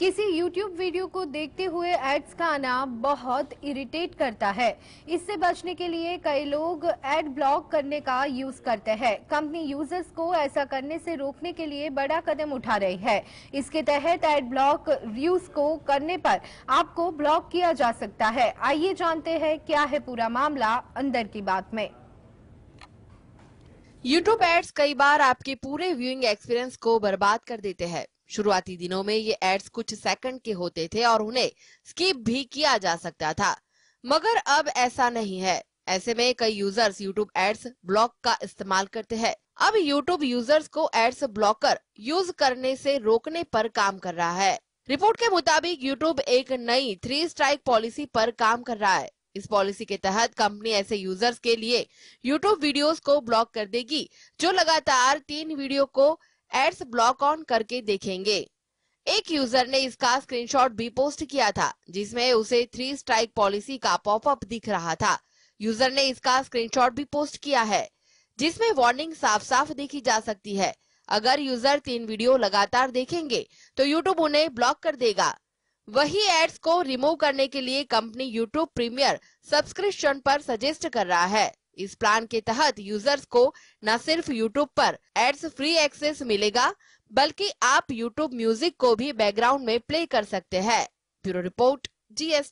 किसी YouTube video को देखते हुए एड्स का आना बहुत इरिटेट करता है इससे बचने के लिए कई लोग एड ब्लॉक करने का यूज करते हैं कंपनी यूजर्स को ऐसा करने से रोकने के लिए बड़ा कदम उठा रही है इसके तहत एड ब्लॉक यूज को करने पर आपको ब्लॉक किया जा सकता है आइए जानते हैं क्या है पूरा मामला अंदर की बात में YouTube एड्स कई बार आपके पूरे व्यूइंग एक्सपीरियंस को बर्बाद कर देते हैं शुरुआती दिनों में ये एड्स कुछ सेकंड के होते थे और उन्हें स्किप भी किया जा सकता था मगर अब ऐसा नहीं है ऐसे में कई यूजर्स यूट्यूब एड्स ब्लॉक का इस्तेमाल करते हैं अब यूट्यूब यूजर्स को एड्स ब्लॉकर यूज करने से रोकने पर काम कर रहा है रिपोर्ट के मुताबिक यूट्यूब एक नई थ्री स्ट्राइक पॉलिसी पर काम कर रहा है इस पॉलिसी के तहत कंपनी ऐसे यूजर्स के लिए यूट्यूब वीडियोस को ब्लॉक कर देगी जो लगातार तीन वीडियो को एड्स ब्लॉक ऑन करके देखेंगे एक यूजर ने इसका स्क्रीनशॉट भी पोस्ट किया था जिसमें उसे थ्री स्ट्राइक पॉलिसी का पॉपअप दिख रहा था यूजर ने इसका स्क्रीनशॉट भी पोस्ट किया है जिसमें वार्निंग साफ साफ देखी जा सकती है अगर यूजर तीन वीडियो लगातार देखेंगे तो यूट्यूब उन्हें ब्लॉक कर देगा वही एड्स को रिमूव करने के लिए कंपनी यूट्यूब प्रीमियर सब्सक्रिप्शन पर सजेस्ट कर रहा है इस प्लान के तहत यूजर्स को न सिर्फ यूट्यूब पर एड्स फ्री एक्सेस मिलेगा बल्कि आप यूट्यूब म्यूजिक को भी बैकग्राउंड में प्ले कर सकते हैं ब्यूरो रिपोर्ट जीएस